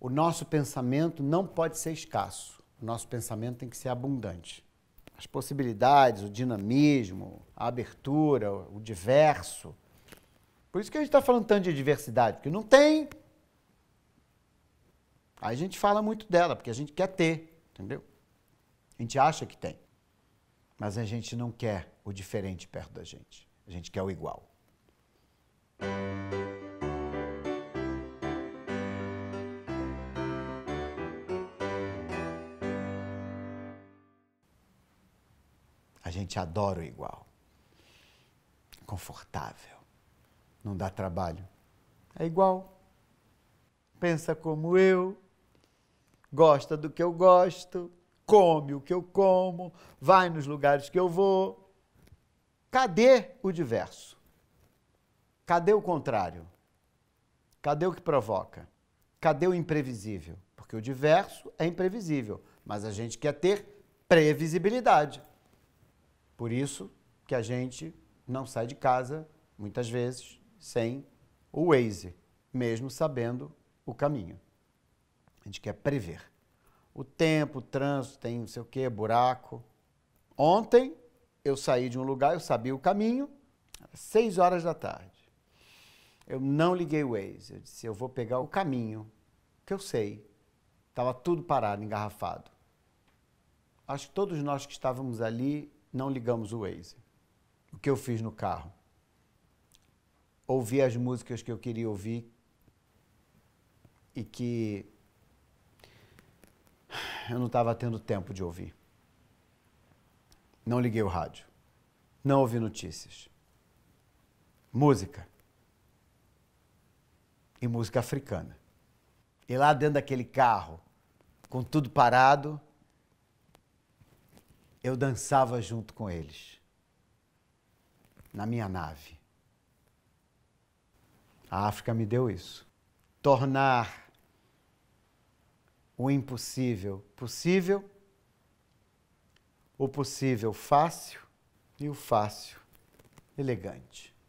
o nosso pensamento não pode ser escasso. O nosso pensamento tem que ser abundante. As possibilidades, o dinamismo, a abertura, o diverso. Por isso que a gente está falando tanto de diversidade, porque não tem. Aí a gente fala muito dela, porque a gente quer ter, entendeu? A gente acha que tem. Mas a gente não quer o diferente perto da gente. A gente quer o igual. A gente adora o igual. Confortável. Não dá trabalho. É igual. Pensa como eu, gosta do que eu gosto, come o que eu como, vai nos lugares que eu vou. Cadê o diverso? Cadê o contrário? Cadê o que provoca? Cadê o imprevisível? Porque o diverso é imprevisível, mas a gente quer ter previsibilidade. Por isso que a gente não sai de casa, muitas vezes, sem o Waze, mesmo sabendo o caminho. A gente quer prever. O tempo, o trânsito, tem não sei o quê, buraco. Ontem eu saí de um lugar, eu sabia o caminho, às horas da tarde. Eu não liguei o Waze, eu disse, eu vou pegar o caminho, que eu sei. Estava tudo parado, engarrafado. Acho que todos nós que estávamos ali não ligamos o Waze. O que eu fiz no carro? Ouvi as músicas que eu queria ouvir e que eu não estava tendo tempo de ouvir. Não liguei o rádio. Não ouvi notícias. Música. E música africana. E lá dentro daquele carro, com tudo parado, eu dançava junto com eles, na minha nave. A África me deu isso. Tornar o impossível possível, o possível fácil e o fácil elegante.